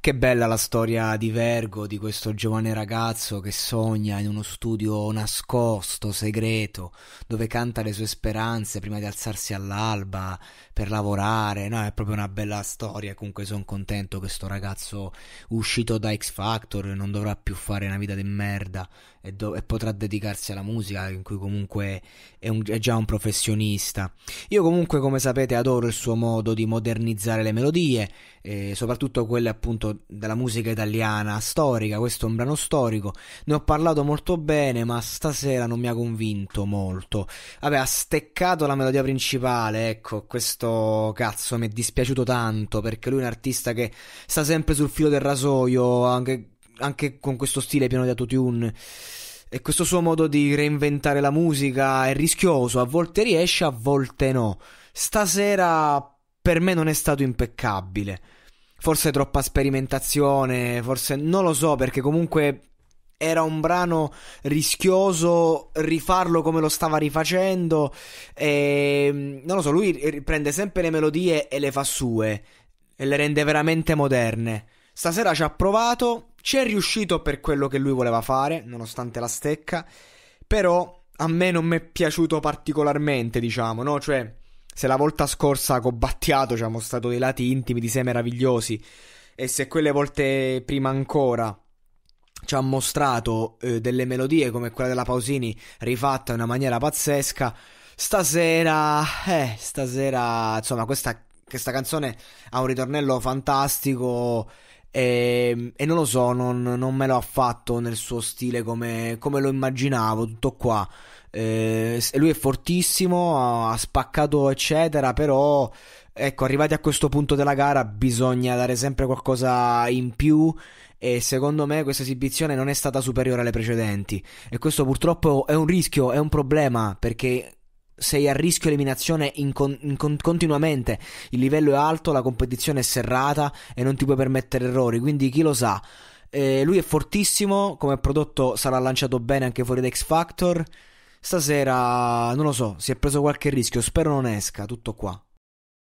Che bella la storia di Vergo, di questo giovane ragazzo che sogna in uno studio nascosto, segreto, dove canta le sue speranze prima di alzarsi all'alba per lavorare. No, è proprio una bella storia. Comunque sono contento che questo ragazzo uscito da X Factor non dovrà più fare una vita di merda e, do- e potrà dedicarsi alla musica, in cui comunque è, un- è già un professionista. Io comunque, come sapete, adoro il suo modo di modernizzare le melodie, eh, soprattutto quelle appunto appunto della musica italiana storica, questo è un brano storico, ne ho parlato molto bene ma stasera non mi ha convinto molto. Vabbè, ha steccato la melodia principale, ecco, questo cazzo mi è dispiaciuto tanto perché lui è un artista che sta sempre sul filo del rasoio, anche, anche con questo stile pieno di autotune. E questo suo modo di reinventare la musica è rischioso, a volte riesce, a volte no. Stasera per me non è stato impeccabile forse troppa sperimentazione, forse non lo so perché comunque era un brano rischioso rifarlo come lo stava rifacendo e, mm, non lo so, lui prende sempre le melodie e le fa sue e le rende veramente moderne. Stasera ci ha provato, ci è riuscito per quello che lui voleva fare, nonostante la stecca, però a me non mi è piaciuto particolarmente, diciamo, no? Cioè se la volta scorsa con Battiato ci ha mostrato dei lati intimi di sé meravigliosi e se quelle volte prima ancora ci ha mostrato eh, delle melodie come quella della Pausini rifatta in una maniera pazzesca, stasera, eh, stasera, insomma, questa, questa canzone ha un ritornello fantastico e, ehm, e non lo so, non, non, me ha fatto nel suo stile come, come lo immaginavo, tutto qua. Eh, lui è fortissimo, ha spaccato eccetera, però ecco, arrivati a questo punto della gara bisogna dare sempre qualcosa in più e secondo me questa esibizione non è stata superiore alle precedenti e questo purtroppo è un rischio, è un problema perché sei a rischio eliminazione in con- in con- continuamente. Il livello è alto, la competizione è serrata e non ti puoi permettere errori. Quindi chi lo sa. Eh, lui è fortissimo, come prodotto sarà lanciato bene anche fuori da X Factor. Stasera, non lo so, si è preso qualche rischio, spero non esca, tutto qua.